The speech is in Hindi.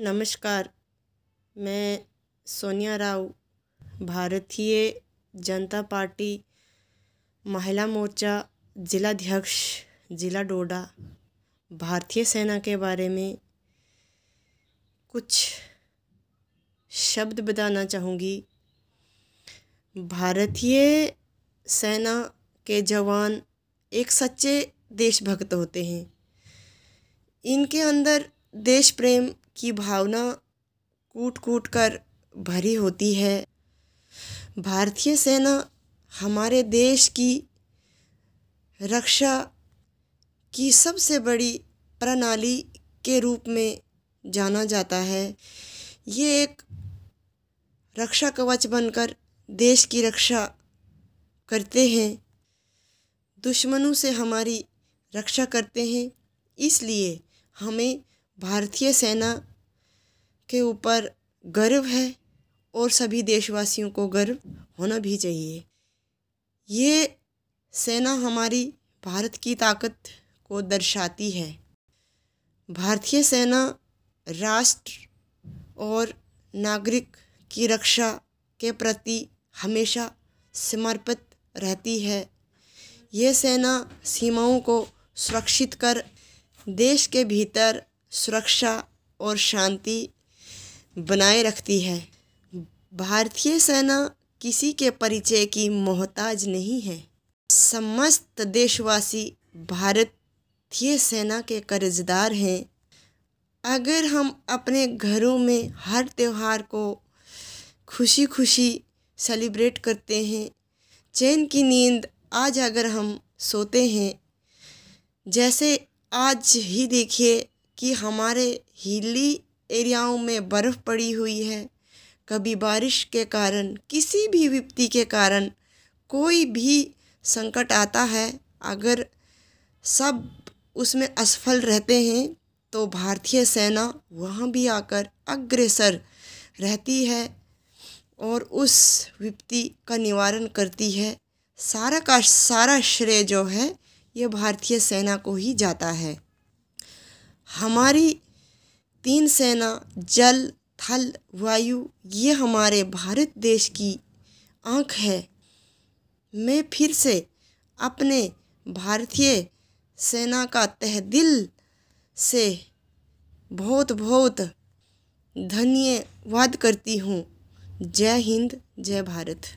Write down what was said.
नमस्कार मैं सोनिया राव भारतीय जनता पार्टी महिला मोर्चा ज़िलाध्यक्ष ज़िला डोडा भारतीय सेना के बारे में कुछ शब्द बताना चाहूँगी भारतीय सेना के जवान एक सच्चे देशभक्त होते हैं इनके अंदर देश प्रेम की भावना कूट कूट कर भरी होती है भारतीय सेना हमारे देश की रक्षा की सबसे बड़ी प्रणाली के रूप में जाना जाता है ये एक रक्षा कवच बनकर देश की रक्षा करते हैं दुश्मनों से हमारी रक्षा करते हैं इसलिए हमें भारतीय सेना के ऊपर गर्व है और सभी देशवासियों को गर्व होना भी चाहिए ये सेना हमारी भारत की ताकत को दर्शाती है भारतीय सेना राष्ट्र और नागरिक की रक्षा के प्रति हमेशा समर्पित रहती है यह सेना सीमाओं को सुरक्षित कर देश के भीतर सुरक्षा और शांति बनाए रखती है भारतीय सेना किसी के परिचय की मोहताज नहीं है समस्त देशवासी भारतीय सेना के कर्जदार हैं अगर हम अपने घरों में हर त्यौहार को खुशी खुशी सेलिब्रेट करते हैं चैन की नींद आज अगर हम सोते हैं जैसे आज ही देखिए कि हमारे हिली एरियाओं में बर्फ़ पड़ी हुई है कभी बारिश के कारण किसी भी विपत्ति के कारण कोई भी संकट आता है अगर सब उसमें असफल रहते हैं तो भारतीय सेना वहाँ भी आकर अग्रसर रहती है और उस विपत्ति का निवारण करती है सारा का सारा श्रेय जो है ये भारतीय सेना को ही जाता है हमारी तीन सेना जल थल वायु ये हमारे भारत देश की आँख है मैं फिर से अपने भारतीय सेना का तह दिल से बहुत बहुत धन्यवाद करती हूँ जय हिंद जय भारत